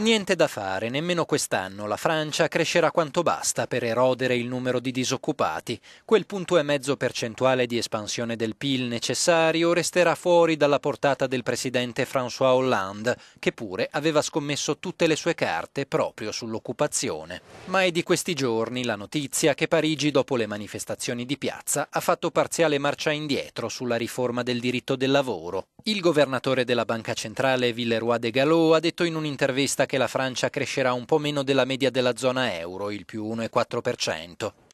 Niente da fare, nemmeno quest'anno la Francia crescerà quanto basta per erodere il numero di disoccupati. Quel punto e mezzo percentuale di espansione del PIL necessario resterà fuori dalla portata del presidente François Hollande, che pure aveva scommesso tutte le sue carte proprio sull'occupazione. Ma è di questi giorni la notizia che Parigi, dopo le manifestazioni di piazza, ha fatto parziale marcia indietro sulla riforma del diritto del lavoro. Il governatore della Banca Centrale Villeroy de Gallo ha detto in un'intervista che la Francia crescerà un po' meno della media della zona euro, il più 1,4%.